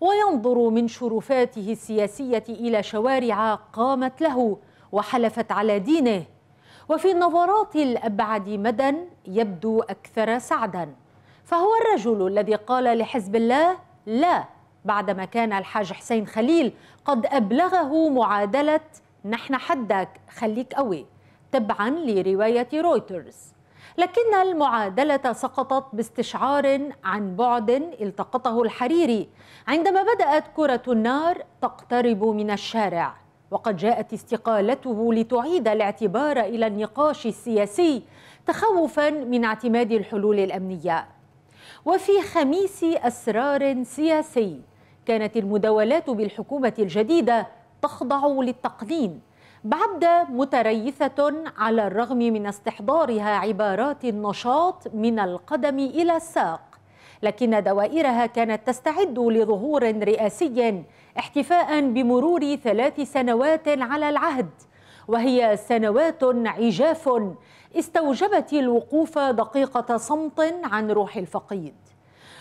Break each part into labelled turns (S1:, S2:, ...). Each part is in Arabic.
S1: وينظر من شرفاته السياسية إلى شوارع قامت له وحلفت على دينه وفي النظرات الأبعد مدى يبدو أكثر سعدا فهو الرجل الذي قال لحزب الله لا بعدما كان الحاج حسين خليل قد أبلغه معادلة نحن حدك خليك قوي تبعا لرواية رويترز لكن المعادلة سقطت باستشعار عن بعد التقطه الحريري عندما بدأت كرة النار تقترب من الشارع وقد جاءت استقالته لتعيد الاعتبار إلى النقاش السياسي تخوفا من اعتماد الحلول الأمنية وفي خميس أسرار سياسي كانت المداولات بالحكومة الجديدة تخضع للتقنين بعد متريثة على الرغم من استحضارها عبارات النشاط من القدم إلى الساق لكن دوائرها كانت تستعد لظهور رئاسي احتفاء بمرور ثلاث سنوات على العهد وهي سنوات عجاف استوجبت الوقوف دقيقة صمت عن روح الفقيد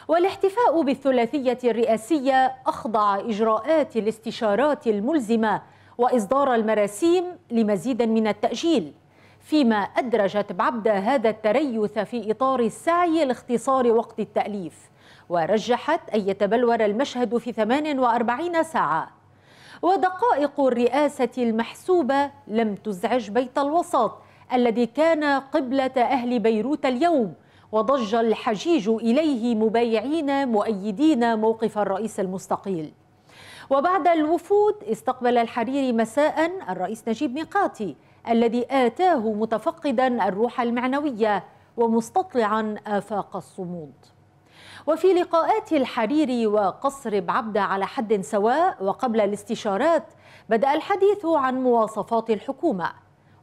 S1: والاحتفاء بالثلاثية الرئاسية أخضع إجراءات الاستشارات الملزمة وإصدار المراسيم لمزيد من التأجيل فيما أدرجت بعبدة هذا التريث في إطار السعي لاختصار وقت التأليف ورجحت أن يتبلور المشهد في 48 ساعة ودقائق الرئاسة المحسوبة لم تزعج بيت الوسط الذي كان قبلة أهل بيروت اليوم وضج الحجيج إليه مبايعين مؤيدين موقف الرئيس المستقيل وبعد الوفود استقبل الحريري مساء الرئيس نجيب ميقاتي الذي آتاه متفقدا الروح المعنوية ومستطلعا آفاق الصمود وفي لقاءات الحريري وقصر بعبدة على حد سواء وقبل الاستشارات بدأ الحديث عن مواصفات الحكومة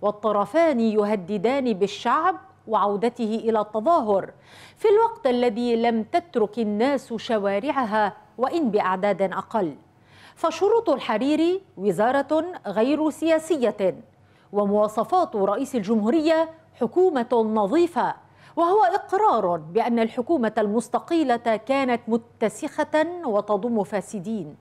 S1: والطرفان يهددان بالشعب وعودته إلى التظاهر في الوقت الذي لم تترك الناس شوارعها وإن بأعداد أقل فشروط الحريري وزارة غير سياسية ومواصفات رئيس الجمهورية حكومة نظيفة وهو إقرار بأن الحكومة المستقيلة كانت متسخة وتضم فاسدين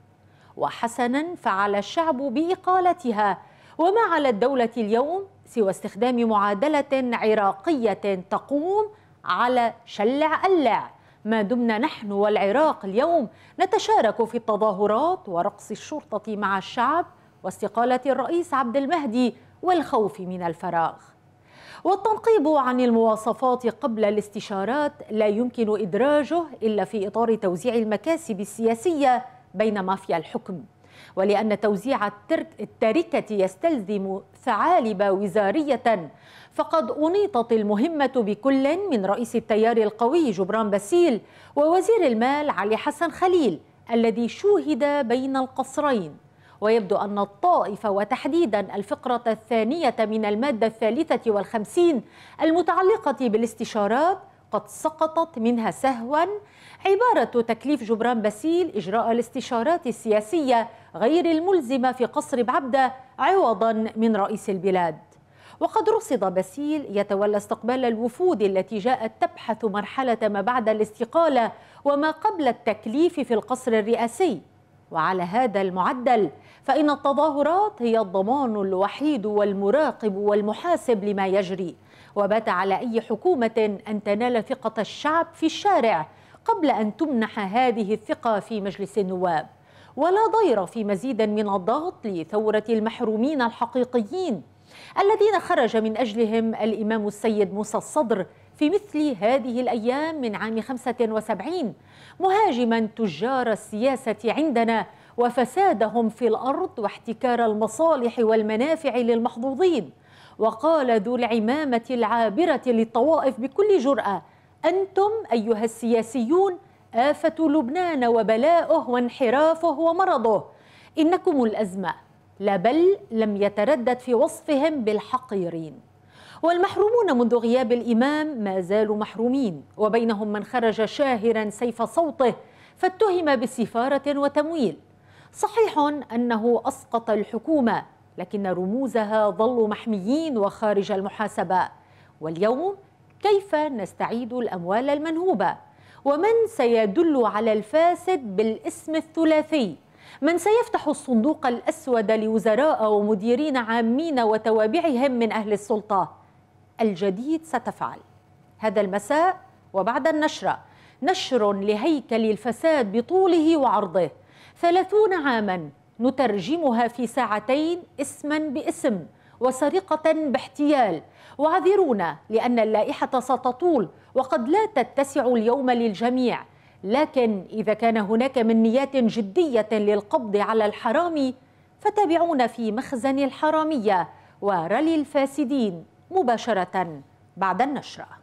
S1: وحسنا فعل الشعب بإقالتها وما على الدولة اليوم سوى استخدام معادلة عراقية تقوم على شلع اللعب ما دمنا نحن والعراق اليوم نتشارك في التظاهرات ورقص الشرطة مع الشعب واستقالة الرئيس عبد المهدي والخوف من الفراغ والتنقيب عن المواصفات قبل الاستشارات لا يمكن إدراجه إلا في إطار توزيع المكاسب السياسية بين مافيا الحكم ولأن توزيع التركة يستلزم ثعالب وزارية فقد أنيطت المهمة بكل من رئيس التيار القوي جبران باسيل ووزير المال علي حسن خليل الذي شوهد بين القصرين ويبدو أن الطائف وتحديدا الفقرة الثانية من المادة الثالثة والخمسين المتعلقة بالاستشارات قد سقطت منها سهوا عبارة تكليف جبران باسيل إجراء الاستشارات السياسية غير الملزمة في قصر بعبدة عوضا من رئيس البلاد وقد رصد باسيل يتولى استقبال الوفود التي جاءت تبحث مرحلة ما بعد الاستقالة وما قبل التكليف في القصر الرئاسي وعلى هذا المعدل فإن التظاهرات هي الضمان الوحيد والمراقب والمحاسب لما يجري وبات على أي حكومة أن تنال ثقة الشعب في الشارع قبل أن تمنح هذه الثقة في مجلس النواب ولا ضير في مزيد من الضغط لثورة المحرومين الحقيقيين الذين خرج من أجلهم الإمام السيد موسى الصدر في مثل هذه الأيام من عام 75 مهاجما تجار السياسة عندنا وفسادهم في الأرض واحتكار المصالح والمنافع للمحظوظين وقال ذو العمامة العابرة للطوائف بكل جرأة أنتم أيها السياسيون آفة لبنان وبلاؤه وانحرافه ومرضه إنكم الأزمة لا بل لم يتردد في وصفهم بالحقيرين والمحرومون منذ غياب الإمام ما زالوا محرومين وبينهم من خرج شاهرا سيف صوته فاتهم بسفارة وتمويل صحيح أنه أسقط الحكومة لكن رموزها ظلوا محميين وخارج المحاسبة واليوم كيف نستعيد الأموال المنهوبة ومن سيدل على الفاسد بالاسم الثلاثي من سيفتح الصندوق الأسود لوزراء ومديرين عامين وتوابعهم من أهل السلطة الجديد ستفعل هذا المساء وبعد النشرة نشر لهيكل الفساد بطوله وعرضه ثلاثون عاماً نترجمها في ساعتين اسما باسم وسرقة باحتيال وعذرونا لأن اللائحة ستطول وقد لا تتسع اليوم للجميع لكن إذا كان هناك من نيات جدية للقبض على الحرام فتابعونا في مخزن الحرامية ورلي الفاسدين مباشرة بعد النشره